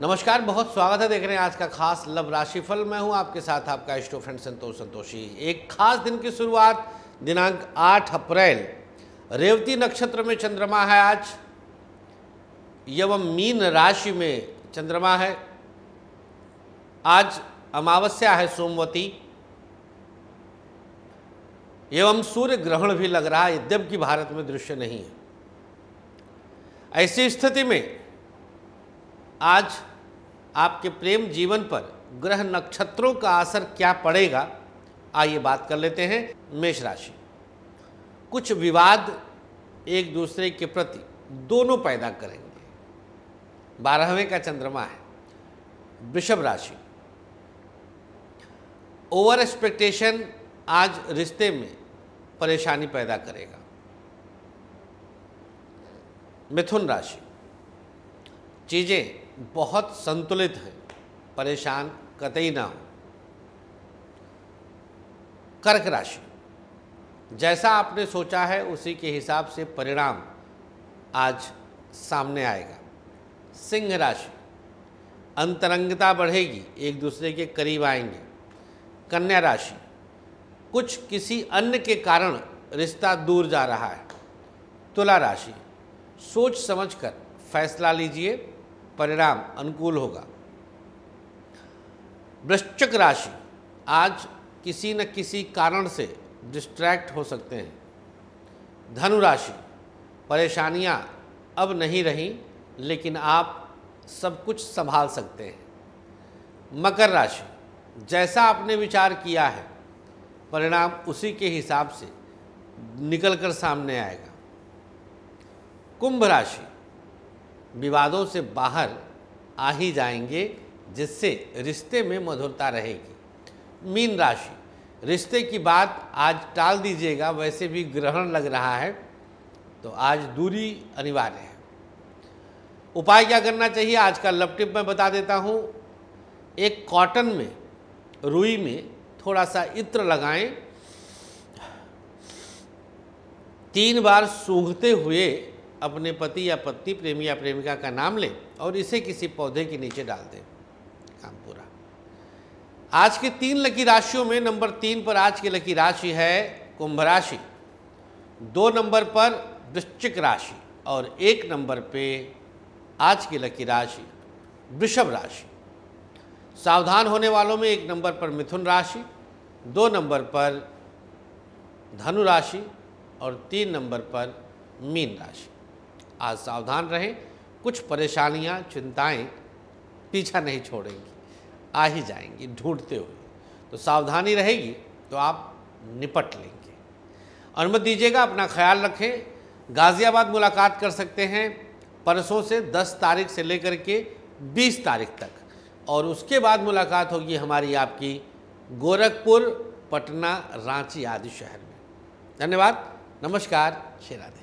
नमस्कार बहुत स्वागत है देख रहे हैं आज का खास लव राशिफल मैं हूं आपके साथ आपका इष्टो फ्रेंड संतोष संतोषी एक खास दिन की शुरुआत दिनांक 8 अप्रैल रेवती नक्षत्र में चंद्रमा है आज एवं मीन राशि में चंद्रमा है आज अमावस्या है सोमवती एवं सूर्य ग्रहण भी लग रहा है यद्यप कि भारत में दृश्य नहीं है ऐसी स्थिति में आज आपके प्रेम जीवन पर ग्रह नक्षत्रों का असर क्या पड़ेगा आइए बात कर लेते हैं मेष राशि कुछ विवाद एक दूसरे के प्रति दोनों पैदा करेंगे बारहवें का चंद्रमा है वृषभ राशि ओवर एक्सपेक्टेशन आज रिश्ते में परेशानी पैदा करेगा मिथुन राशि चीज़ें बहुत संतुलित है परेशान कतई ना हो कर्क राशि जैसा आपने सोचा है उसी के हिसाब से परिणाम आज सामने आएगा सिंह राशि अंतरंगता बढ़ेगी एक दूसरे के करीब आएंगे कन्या राशि कुछ किसी अन्य के कारण रिश्ता दूर जा रहा है तुला राशि सोच समझकर फैसला लीजिए परिणाम अनुकूल होगा वृश्चिक राशि आज किसी न किसी कारण से डिस्ट्रैक्ट हो सकते हैं धनु राशि परेशानियां अब नहीं रहीं लेकिन आप सब कुछ संभाल सकते हैं मकर राशि जैसा आपने विचार किया है परिणाम उसी के हिसाब से निकलकर सामने आएगा कुंभ राशि विवादों से बाहर आ ही जाएंगे जिससे रिश्ते में मधुरता रहेगी मीन राशि रिश्ते की बात आज टाल दीजिएगा वैसे भी ग्रहण लग रहा है तो आज दूरी अनिवार्य है उपाय क्या करना चाहिए आज का लव टिप मैं बता देता हूँ एक कॉटन में रुई में थोड़ा सा इत्र लगाएं तीन बार सूंघते हुए अपने पति या पत्नी प्रेमी या प्रेमिका का नाम लें और इसे किसी पौधे के नीचे डाल दें काम पूरा आज के तीन लकी राशियों में नंबर तीन पर आज की लकी राशि है कुंभ राशि दो नंबर पर वृश्चिक राशि और एक नंबर पे आज की लकी राशि वृषभ राशि सावधान होने वालों में एक नंबर पर मिथुन राशि दो नंबर पर धनु राशि और तीन नंबर पर मीन राशि आज सावधान रहें कुछ परेशानियां, चिंताएं पीछा नहीं छोड़ेंगी आ ही जाएंगी ढूंढते हुए तो सावधानी रहेगी तो आप निपट लेंगे अनुमति दीजिएगा अपना ख्याल रखें गाज़ियाबाद मुलाकात कर सकते हैं परसों से 10 तारीख से लेकर के 20 तारीख तक और उसके बाद मुलाकात होगी हमारी आपकी गोरखपुर पटना रांची आदि शहर में धन्यवाद नमस्कार श्री राधे